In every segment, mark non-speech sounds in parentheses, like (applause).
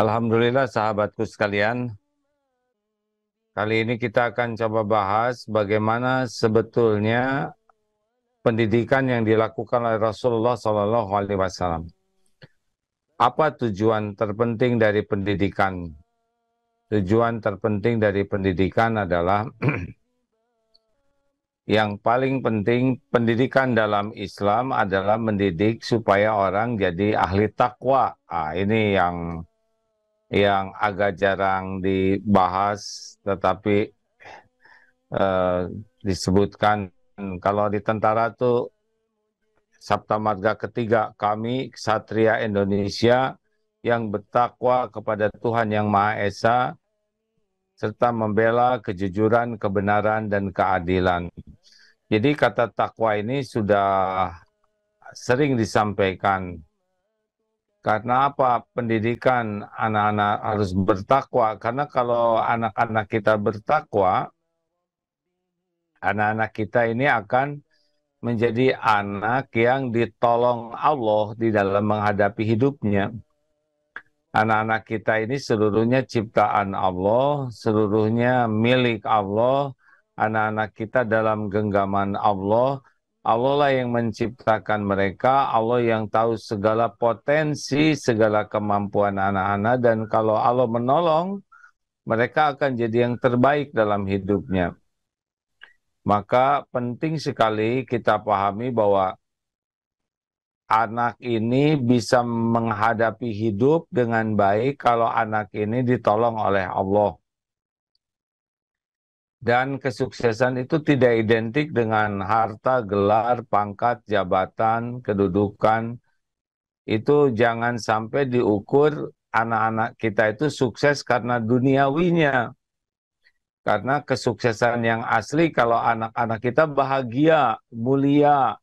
Alhamdulillah sahabatku sekalian, kali ini kita akan coba bahas bagaimana sebetulnya pendidikan yang dilakukan oleh Rasulullah Shallallahu Alaihi Wasallam. Apa tujuan terpenting dari pendidikan? Tujuan terpenting dari pendidikan adalah (clears throat) yang paling penting pendidikan dalam Islam adalah mendidik supaya orang jadi ahli takwa. Ah, ini yang yang agak jarang dibahas tetapi eh, disebutkan kalau di tentara itu Sabta Marga ketiga kami Satria Indonesia yang bertakwa kepada Tuhan Yang Maha Esa serta membela kejujuran, kebenaran, dan keadilan. Jadi kata takwa ini sudah sering disampaikan karena apa? Pendidikan anak-anak harus bertakwa. Karena kalau anak-anak kita bertakwa, anak-anak kita ini akan menjadi anak yang ditolong Allah di dalam menghadapi hidupnya. Anak-anak kita ini seluruhnya ciptaan Allah, seluruhnya milik Allah. Anak-anak kita dalam genggaman Allah Allah lah yang menciptakan mereka, Allah yang tahu segala potensi, segala kemampuan anak-anak, dan kalau Allah menolong, mereka akan jadi yang terbaik dalam hidupnya. Maka penting sekali kita pahami bahwa anak ini bisa menghadapi hidup dengan baik kalau anak ini ditolong oleh Allah dan kesuksesan itu tidak identik dengan harta, gelar, pangkat, jabatan, kedudukan. Itu jangan sampai diukur anak-anak kita itu sukses karena duniawinya. Karena kesuksesan yang asli kalau anak-anak kita bahagia, mulia,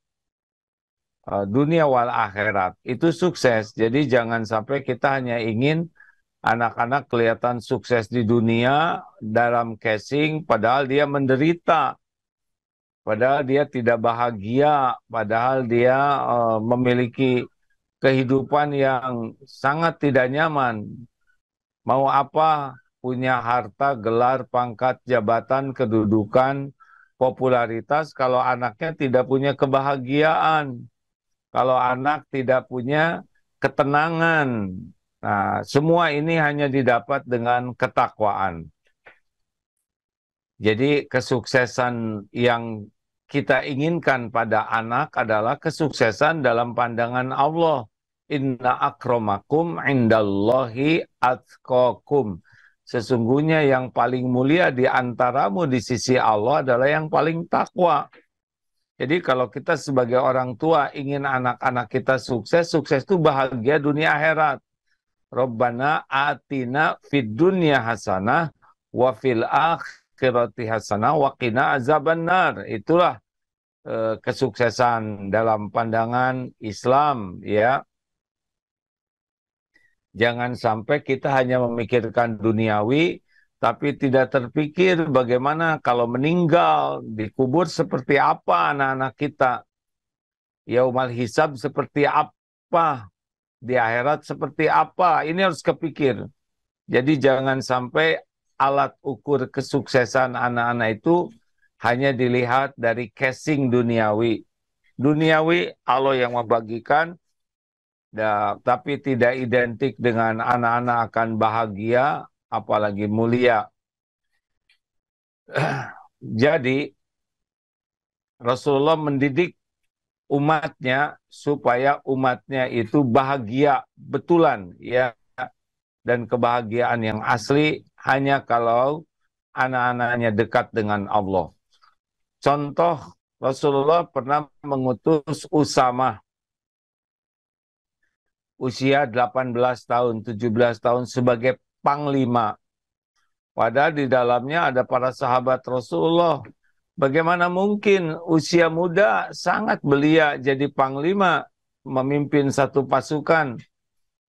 eh, dunia wal akhirat itu sukses. Jadi jangan sampai kita hanya ingin anak-anak kelihatan sukses di dunia dalam casing, padahal dia menderita, padahal dia tidak bahagia, padahal dia uh, memiliki kehidupan yang sangat tidak nyaman. Mau apa? Punya harta, gelar, pangkat, jabatan, kedudukan, popularitas kalau anaknya tidak punya kebahagiaan. Kalau anak tidak punya ketenangan, Nah, semua ini hanya didapat dengan ketakwaan. Jadi kesuksesan yang kita inginkan pada anak adalah kesuksesan dalam pandangan Allah. Inna akromakum indallahi atkokum. Sesungguhnya yang paling mulia di antaramu di sisi Allah adalah yang paling takwa. Jadi kalau kita sebagai orang tua ingin anak-anak kita sukses, sukses itu bahagia dunia akhirat. Rabbana atina fid dunya hasanah wa fil akhirati hasanah wa qina azabannar. Itulah eh, kesuksesan dalam pandangan Islam ya. Jangan sampai kita hanya memikirkan duniawi tapi tidak terpikir bagaimana kalau meninggal, dikubur seperti apa anak-anak kita. Yaumal hisab seperti apa di akhirat seperti apa. Ini harus kepikir. Jadi jangan sampai alat ukur kesuksesan anak-anak itu hanya dilihat dari casing duniawi. Duniawi Allah yang membagikan, da, tapi tidak identik dengan anak-anak akan bahagia, apalagi mulia. (clears throat) Jadi Rasulullah mendidik umatnya supaya umatnya itu bahagia betulan ya dan kebahagiaan yang asli hanya kalau anak-anaknya dekat dengan Allah. Contoh Rasulullah pernah mengutus Usama usia 18 tahun, 17 tahun sebagai panglima. Padahal di dalamnya ada para sahabat Rasulullah Bagaimana mungkin usia muda sangat belia jadi panglima memimpin satu pasukan?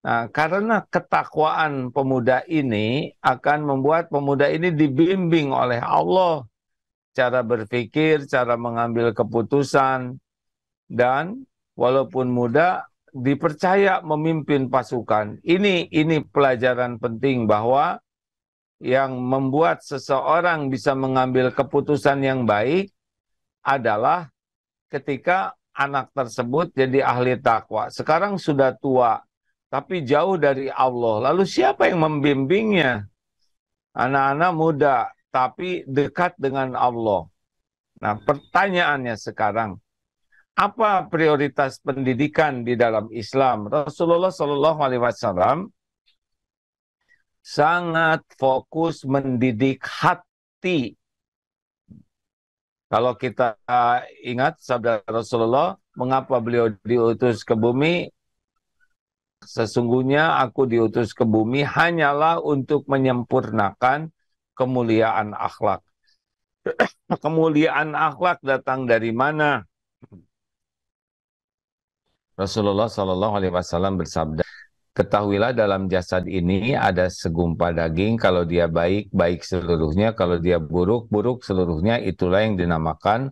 Nah, karena ketakwaan pemuda ini akan membuat pemuda ini dibimbing oleh Allah cara berpikir, cara mengambil keputusan, dan walaupun muda dipercaya memimpin pasukan. Ini ini pelajaran penting bahwa yang membuat seseorang bisa mengambil keputusan yang baik adalah ketika anak tersebut jadi ahli takwa. Sekarang sudah tua, tapi jauh dari Allah. Lalu siapa yang membimbingnya? Anak-anak muda, tapi dekat dengan Allah. Nah, pertanyaannya sekarang, apa prioritas pendidikan di dalam Islam? Rasulullah Shallallahu Alaihi Wasallam sangat fokus mendidik hati. Kalau kita ingat sabda Rasulullah, mengapa beliau diutus ke bumi? Sesungguhnya aku diutus ke bumi hanyalah untuk menyempurnakan kemuliaan akhlak. (clears throat) kemuliaan akhlak datang dari mana? Rasulullah Shallallahu Alaihi Wasallam bersabda, Ketahuilah dalam jasad ini ada segumpal daging, kalau dia baik, baik seluruhnya, kalau dia buruk, buruk seluruhnya, itulah yang dinamakan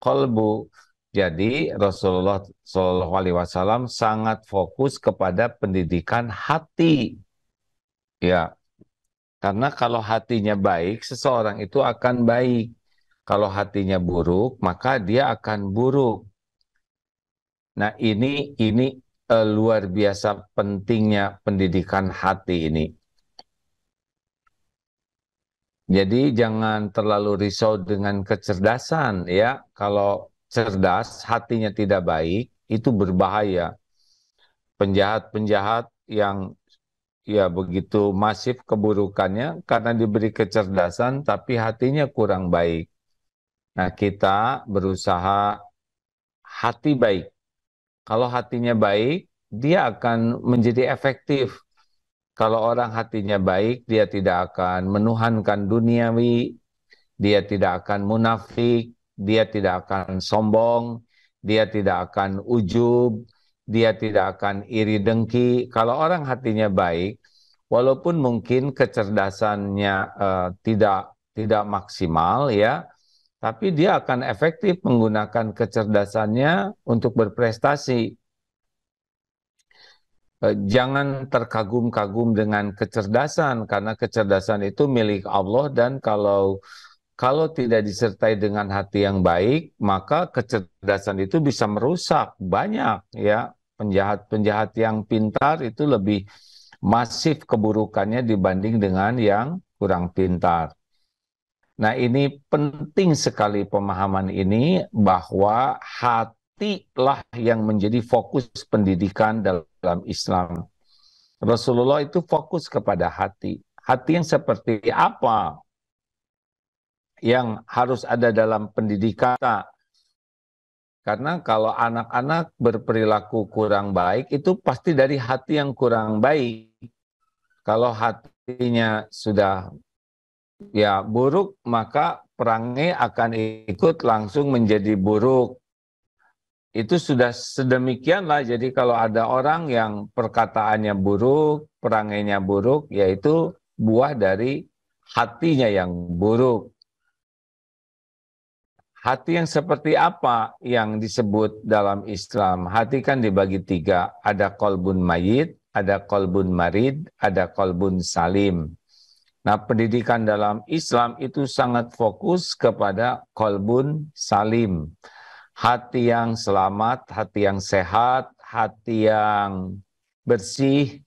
kolbu. Jadi Rasulullah Shallallahu Alaihi Wasallam sangat fokus kepada pendidikan hati, ya. Karena kalau hatinya baik, seseorang itu akan baik. Kalau hatinya buruk, maka dia akan buruk. Nah ini ini eh, luar biasa pentingnya pendidikan hati ini. Jadi jangan terlalu risau dengan kecerdasan ya. Kalau cerdas hatinya tidak baik itu berbahaya. Penjahat-penjahat yang ya begitu masif keburukannya karena diberi kecerdasan tapi hatinya kurang baik. Nah, kita berusaha hati baik kalau hatinya baik, dia akan menjadi efektif. Kalau orang hatinya baik, dia tidak akan menuhankan duniawi, dia tidak akan munafik, dia tidak akan sombong, dia tidak akan ujub, dia tidak akan iri dengki. Kalau orang hatinya baik, walaupun mungkin kecerdasannya uh, tidak tidak maksimal ya, tapi dia akan efektif menggunakan kecerdasannya untuk berprestasi. Eh, jangan terkagum-kagum dengan kecerdasan karena kecerdasan itu milik Allah dan kalau kalau tidak disertai dengan hati yang baik, maka kecerdasan itu bisa merusak banyak ya. Penjahat-penjahat yang pintar itu lebih masif keburukannya dibanding dengan yang kurang pintar. Nah, ini penting sekali pemahaman ini bahwa hatilah yang menjadi fokus pendidikan dalam Islam. Rasulullah itu fokus kepada hati. Hati yang seperti apa yang harus ada dalam pendidikan? Karena kalau anak-anak berperilaku kurang baik itu pasti dari hati yang kurang baik. Kalau hatinya sudah ya buruk maka perangai akan ikut langsung menjadi buruk. Itu sudah sedemikianlah. Jadi kalau ada orang yang perkataannya buruk, perangainya buruk, yaitu buah dari hatinya yang buruk. Hati yang seperti apa yang disebut dalam Islam? Hati kan dibagi tiga. Ada kolbun mayit, ada kolbun marid, ada kolbun salim Nah, pendidikan dalam Islam itu sangat fokus kepada kolbun salim. Hati yang selamat, hati yang sehat, hati yang bersih.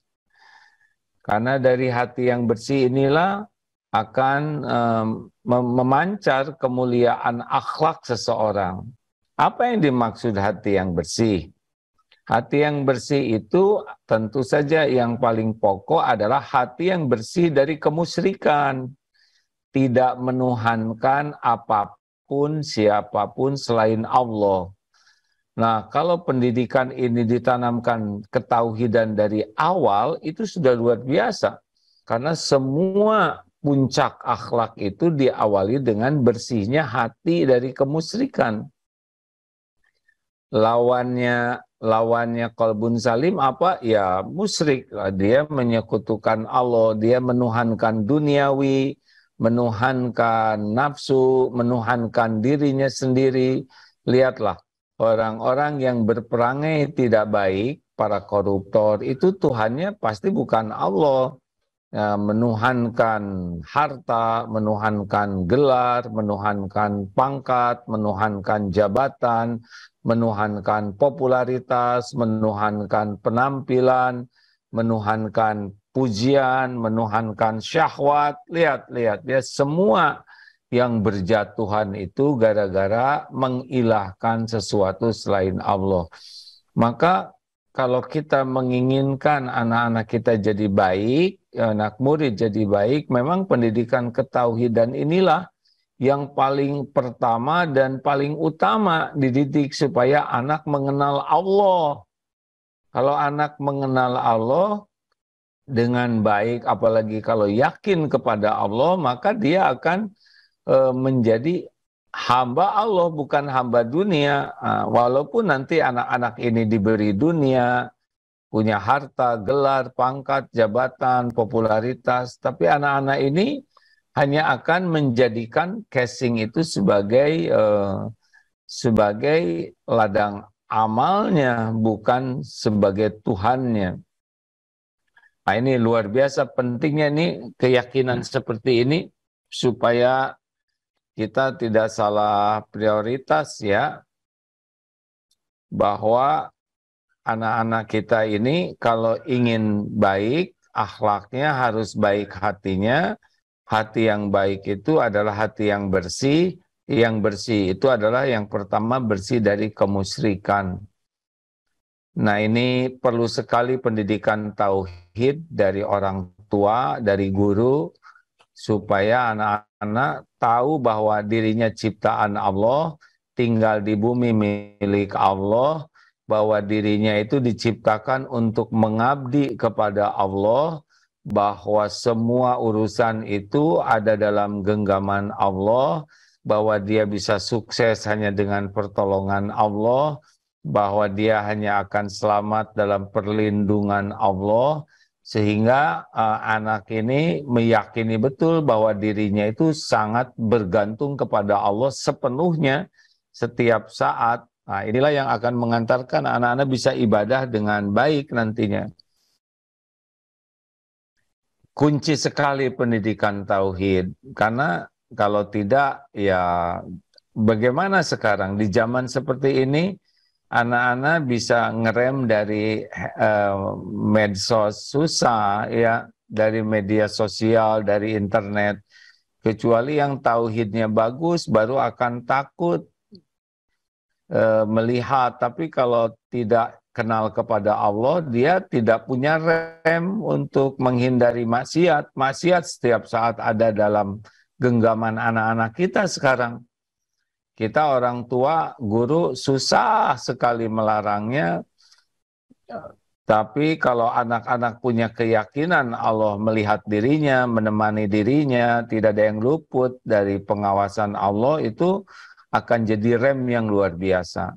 Karena dari hati yang bersih inilah akan um, memancar kemuliaan akhlak seseorang. Apa yang dimaksud hati yang bersih? Hati yang bersih itu tentu saja yang paling pokok adalah hati yang bersih dari kemusyrikan. Tidak menuhankan apapun siapapun selain Allah. Nah, kalau pendidikan ini ditanamkan ketauhidan dari awal itu sudah luar biasa. Karena semua puncak akhlak itu diawali dengan bersihnya hati dari kemusyrikan. Lawannya lawannya kolbun salim apa ya musrik dia menyekutukan Allah dia menuhankan duniawi menuhankan nafsu menuhankan dirinya sendiri lihatlah orang-orang yang berperangai tidak baik para koruptor itu Tuhannya pasti bukan Allah ya, menuhankan harta, menuhankan gelar, menuhankan pangkat, menuhankan jabatan, menuhankan popularitas, menuhankan penampilan, menuhankan pujian, menuhankan syahwat. Lihat, lihat, ya semua yang berjatuhan itu gara-gara mengilahkan sesuatu selain Allah. Maka kalau kita menginginkan anak-anak kita jadi baik, anak murid jadi baik, memang pendidikan dan inilah yang paling pertama dan paling utama dididik supaya anak mengenal Allah. Kalau anak mengenal Allah dengan baik, apalagi kalau yakin kepada Allah, maka dia akan e, menjadi hamba Allah, bukan hamba dunia. walaupun nanti anak-anak ini diberi dunia, punya harta, gelar, pangkat, jabatan, popularitas, tapi anak-anak ini hanya akan menjadikan casing itu sebagai uh, sebagai ladang amalnya, bukan sebagai Tuhannya. Nah, ini luar biasa pentingnya ini keyakinan hmm. seperti ini supaya kita tidak salah prioritas ya bahwa anak-anak kita ini kalau ingin baik akhlaknya harus baik hatinya. Hati yang baik itu adalah hati yang bersih. Yang bersih itu adalah yang pertama bersih dari kemusyrikan. Nah ini perlu sekali pendidikan tauhid dari orang tua, dari guru, supaya anak-anak tahu bahwa dirinya ciptaan Allah, tinggal di bumi milik Allah, bahwa dirinya itu diciptakan untuk mengabdi kepada Allah, bahwa semua urusan itu ada dalam genggaman Allah, bahwa dia bisa sukses hanya dengan pertolongan Allah, bahwa dia hanya akan selamat dalam perlindungan Allah, sehingga uh, anak ini meyakini betul bahwa dirinya itu sangat bergantung kepada Allah sepenuhnya setiap saat Nah, inilah yang akan mengantarkan anak-anak bisa ibadah dengan baik nantinya. Kunci sekali pendidikan tauhid, karena kalau tidak, ya bagaimana sekarang di zaman seperti ini? Anak-anak bisa ngerem dari eh, medsos susah ya, dari media sosial, dari internet. Kecuali yang tauhidnya bagus, baru akan takut uh, melihat, tapi kalau tidak kenal kepada Allah, dia tidak punya rem untuk menghindari maksiat. Maksiat setiap saat ada dalam genggaman anak-anak kita sekarang. Kita orang tua, guru susah sekali melarangnya. Tapi kalau anak-anak punya keyakinan Allah melihat dirinya, menemani dirinya, tidak ada yang luput dari pengawasan Allah itu akan jadi rem yang luar biasa.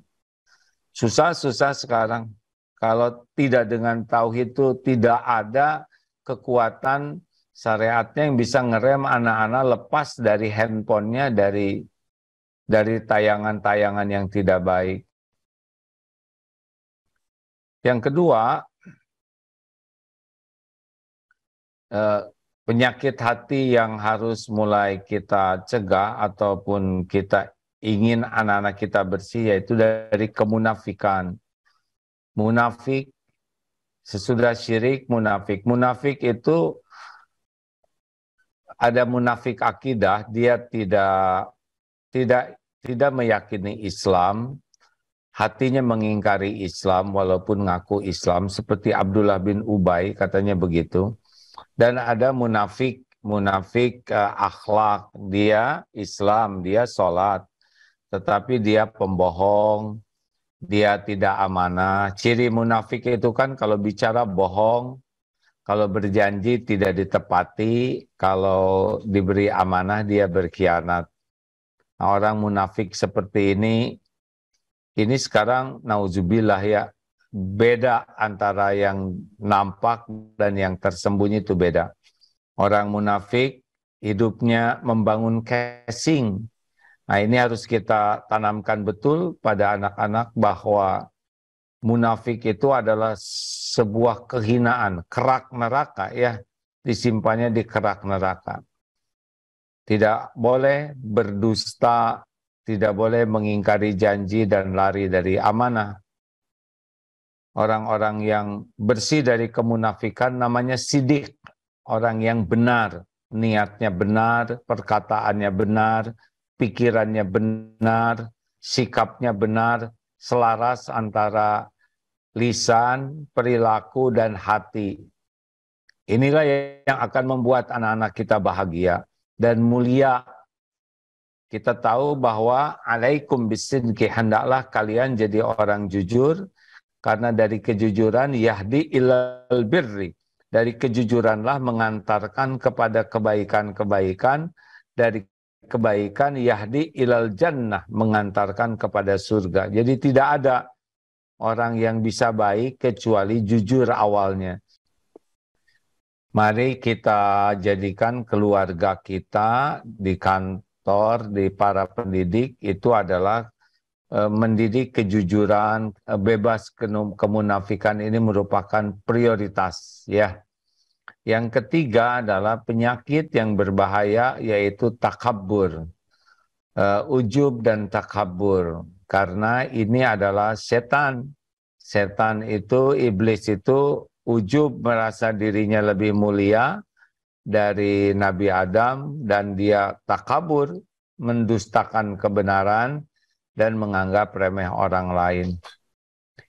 Susah-susah sekarang. Kalau tidak dengan tauhid itu tidak ada kekuatan syariatnya yang bisa ngerem anak-anak lepas dari handphonenya dari dari tayangan-tayangan yang tidak baik. Yang kedua, eh, penyakit hati yang harus mulai kita cegah ataupun kita ingin anak-anak kita bersih yaitu dari kemunafikan. Munafik sesudah syirik munafik. Munafik itu ada munafik akidah, dia tidak tidak tidak meyakini Islam, hatinya mengingkari Islam walaupun ngaku Islam seperti Abdullah bin Ubay katanya begitu. Dan ada munafik munafik uh, akhlak, dia Islam, dia sholat, tetapi dia pembohong, dia tidak amanah. Ciri munafik itu kan kalau bicara bohong, kalau berjanji tidak ditepati, kalau diberi amanah dia berkhianat. Nah, orang munafik seperti ini, ini sekarang nauzubillah ya, beda antara yang nampak dan yang tersembunyi itu beda. Orang munafik hidupnya membangun casing, Nah ini harus kita tanamkan betul pada anak-anak bahwa munafik itu adalah sebuah kehinaan, kerak neraka ya, disimpannya di kerak neraka. Tidak boleh berdusta, tidak boleh mengingkari janji dan lari dari amanah. Orang-orang yang bersih dari kemunafikan namanya sidik, orang yang benar, niatnya benar, perkataannya benar, pikirannya benar, sikapnya benar, selaras antara lisan, perilaku, dan hati. Inilah yang akan membuat anak-anak kita bahagia dan mulia. Kita tahu bahwa alaikum bisidki hendaklah kalian jadi orang jujur karena dari kejujuran yahdi ilal birri. Dari kejujuranlah mengantarkan kepada kebaikan-kebaikan, dari kebaikan yahdi ilal jannah mengantarkan kepada surga. Jadi tidak ada orang yang bisa baik kecuali jujur awalnya. Mari kita jadikan keluarga kita di kantor, di para pendidik itu adalah e, mendidik kejujuran, e, bebas kemunafikan ini merupakan prioritas ya. Yang ketiga adalah penyakit yang berbahaya yaitu takabur. Uh, eh, ujub dan takabur. Karena ini adalah setan. Setan itu, iblis itu ujub merasa dirinya lebih mulia dari Nabi Adam dan dia takabur, mendustakan kebenaran dan menganggap remeh orang lain.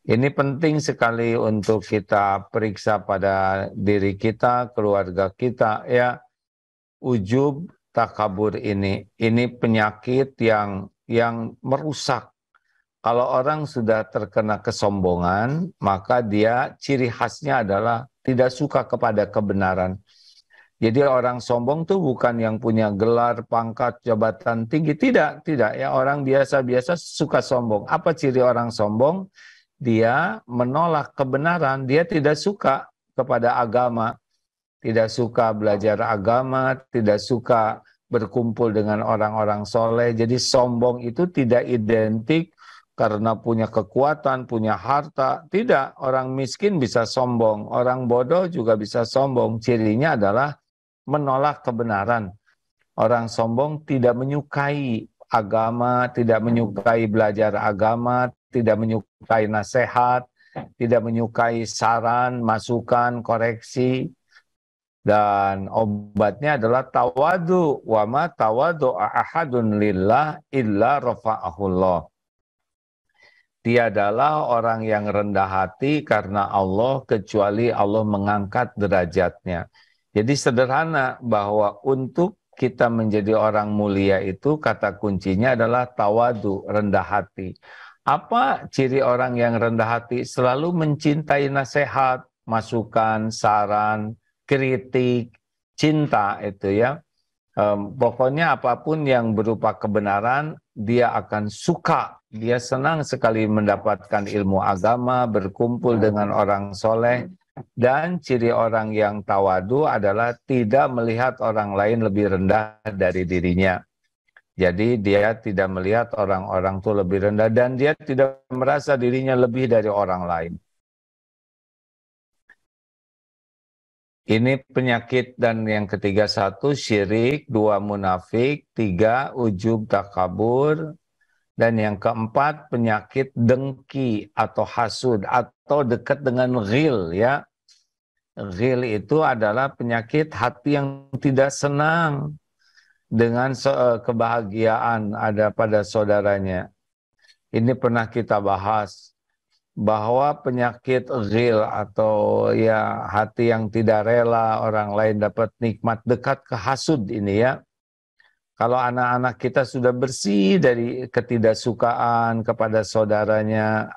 Ini penting sekali untuk kita periksa pada diri kita, keluarga kita ya. Ujub takabur ini, ini penyakit yang yang merusak. Kalau orang sudah terkena kesombongan, maka dia ciri khasnya adalah tidak suka kepada kebenaran. Jadi orang sombong tuh bukan yang punya gelar, pangkat, jabatan tinggi. Tidak, tidak. Ya orang biasa-biasa suka sombong. Apa ciri orang sombong? dia menolak kebenaran, dia tidak suka kepada agama, tidak suka belajar agama, tidak suka berkumpul dengan orang-orang soleh. Jadi sombong itu tidak identik karena punya kekuatan, punya harta. Tidak, orang miskin bisa sombong, orang bodoh juga bisa sombong. Cirinya adalah menolak kebenaran. Orang sombong tidak menyukai agama, tidak menyukai belajar agama, tidak menyukai nasihat, tidak menyukai saran, masukan, koreksi. Dan obatnya adalah tawadu. Wa ma tawadu ahadun lillah illa rafa'ahullah. adalah orang yang rendah hati karena Allah kecuali Allah mengangkat derajatnya. Jadi sederhana bahwa untuk kita menjadi orang mulia itu kata kuncinya adalah tawadu, rendah hati. Apa ciri orang yang rendah hati? Selalu mencintai nasihat, masukan, saran, kritik, cinta itu ya. Um, pokoknya apapun yang berupa kebenaran, dia akan suka. Dia senang sekali mendapatkan ilmu agama, berkumpul dengan orang soleh. Dan ciri orang yang tawadu adalah tidak melihat orang lain lebih rendah dari dirinya. Jadi dia tidak melihat orang-orang itu lebih rendah dan dia tidak merasa dirinya lebih dari orang lain. Ini penyakit dan yang ketiga satu syirik, dua munafik, tiga ujub takabur, dan yang keempat penyakit dengki atau hasud atau dekat dengan ghil ya. Ghil itu adalah penyakit hati yang tidak senang, dengan eh, kebahagiaan ada pada saudaranya. Ini pernah kita bahas bahwa penyakit ghil atau ya hati yang tidak rela orang lain dapat nikmat dekat ke hasud ini ya. Kalau anak-anak kita sudah bersih dari ketidaksukaan kepada saudaranya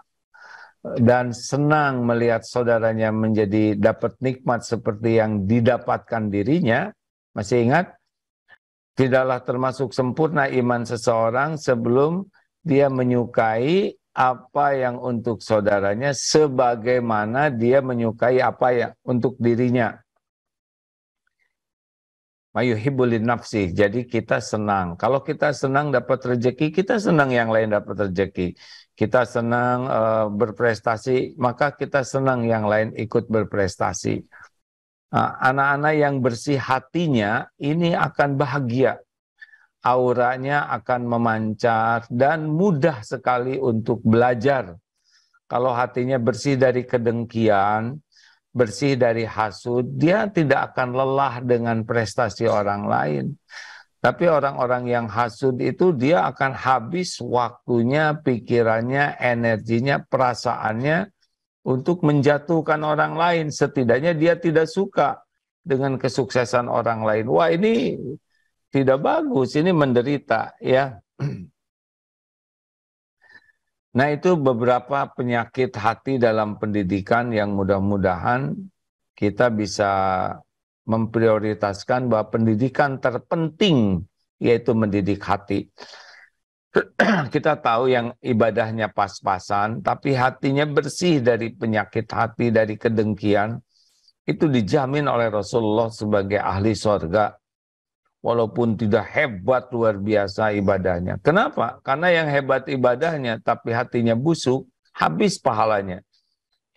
eh, dan senang melihat saudaranya menjadi dapat nikmat seperti yang didapatkan dirinya, masih ingat Tidaklah termasuk sempurna iman seseorang sebelum dia menyukai apa yang untuk saudaranya sebagaimana dia menyukai apa yang untuk dirinya. Mayuhibulin nafsi. Jadi kita senang. Kalau kita senang dapat rejeki, kita senang yang lain dapat rejeki. Kita senang uh, berprestasi, maka kita senang yang lain ikut berprestasi. Ah, anak-anak yang bersih hatinya ini akan bahagia. Auranya akan memancar dan mudah sekali untuk belajar. Kalau hatinya bersih dari kedengkian, bersih dari hasud, dia tidak akan lelah dengan prestasi orang lain. Tapi orang-orang yang hasud itu dia akan habis waktunya, pikirannya, energinya, perasaannya untuk menjatuhkan orang lain. Setidaknya dia tidak suka dengan kesuksesan orang lain. Wah ini tidak bagus, ini menderita ya. (clears throat) Nah itu beberapa penyakit hati dalam pendidikan yang mudah-mudahan kita bisa memprioritaskan bahwa pendidikan terpenting yaitu mendidik hati. (clears throat) kita tahu yang ibadahnya pas-pasan, tapi hatinya bersih dari penyakit hati, dari kedengkian, itu dijamin oleh Rasulullah sebagai ahli sorga. Walaupun tidak hebat luar biasa ibadahnya. Kenapa? Karena yang hebat ibadahnya tapi hatinya busuk, habis pahalanya.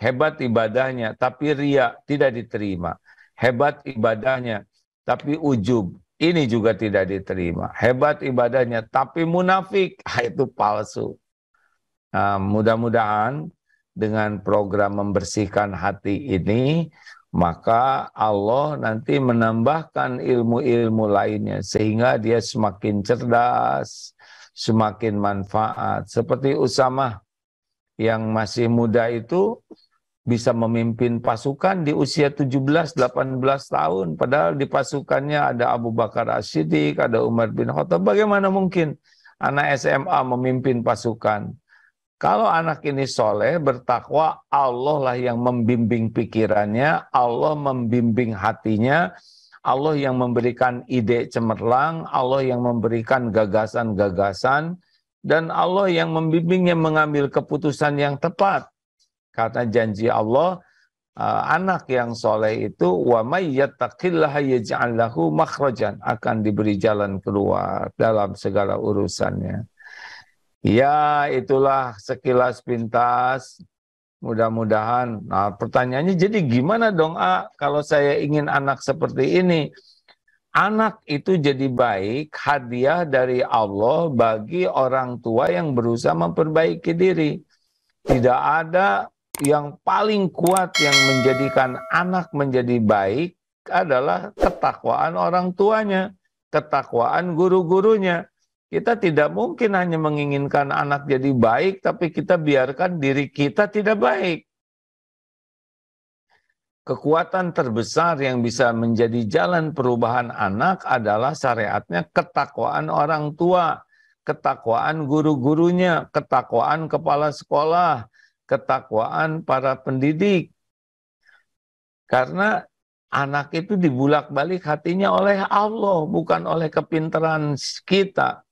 Hebat ibadahnya tapi ria tidak diterima. Hebat ibadahnya tapi ujub ini juga tidak diterima. Hebat ibadahnya, tapi munafik. (laughs) Ah, itu palsu. Nah, mudah-mudahan dengan program membersihkan hati ini, maka Allah nanti menambahkan ilmu-ilmu lainnya sehingga dia semakin cerdas, semakin manfaat. Seperti Usama yang masih muda itu bisa memimpin pasukan di usia 17-18 tahun. Padahal di pasukannya ada Abu Bakar As-Siddiq, ada Umar bin Khattab. Bagaimana mungkin anak SMA memimpin pasukan? Kalau anak ini soleh, bertakwa, Allah lah yang membimbing pikirannya, Allah membimbing hatinya, Allah yang memberikan ide cemerlang, Allah yang memberikan gagasan-gagasan, dan Allah yang membimbingnya mengambil keputusan yang tepat Kata janji Allah, uh, anak yang soleh itu wa akan diberi jalan keluar dalam segala urusannya. Ya, itulah sekilas pintas. Mudah-mudahan. Nah, pertanyaannya jadi gimana dong, A, kalau saya ingin anak seperti ini? Anak itu jadi baik hadiah dari Allah bagi orang tua yang berusaha memperbaiki diri. Tidak ada yang paling kuat yang menjadikan anak menjadi baik adalah ketakwaan orang tuanya, ketakwaan guru-gurunya. Kita tidak mungkin hanya menginginkan anak jadi baik, tapi kita biarkan diri kita tidak baik. Kekuatan terbesar yang bisa menjadi jalan perubahan anak adalah syariatnya ketakwaan orang tua, ketakwaan guru-gurunya, ketakwaan kepala sekolah, ketakwaan para pendidik. Karena anak itu dibulak-balik hatinya oleh Allah, bukan oleh kepintaran kita.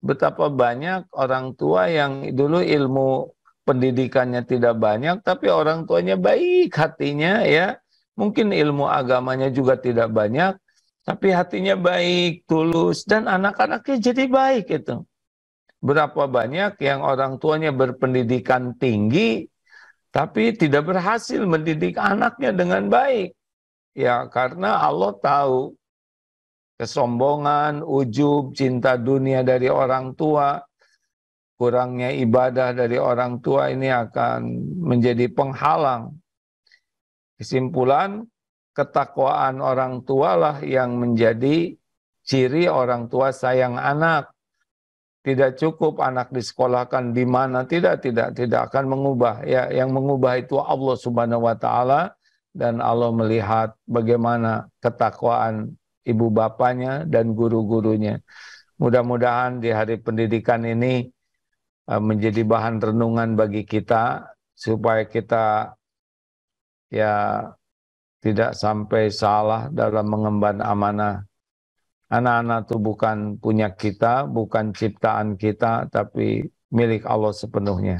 Betapa banyak orang tua yang dulu ilmu pendidikannya tidak banyak, tapi orang tuanya baik hatinya ya. Mungkin ilmu agamanya juga tidak banyak, tapi hatinya baik, tulus, dan anak-anaknya jadi baik itu berapa banyak yang orang tuanya berpendidikan tinggi tapi tidak berhasil mendidik anaknya dengan baik. Ya, karena Allah tahu kesombongan, ujub, cinta dunia dari orang tua, kurangnya ibadah dari orang tua ini akan menjadi penghalang. Kesimpulan, ketakwaan orang tualah yang menjadi ciri orang tua sayang anak tidak cukup anak disekolahkan di mana tidak tidak tidak akan mengubah ya yang mengubah itu Allah Subhanahu wa taala dan Allah melihat bagaimana ketakwaan ibu bapaknya dan guru-gurunya. Mudah-mudahan di hari pendidikan ini eh, menjadi bahan renungan bagi kita supaya kita ya tidak sampai salah dalam mengemban amanah Anak-anak itu bukan punya kita, bukan ciptaan kita, tapi milik Allah sepenuhnya.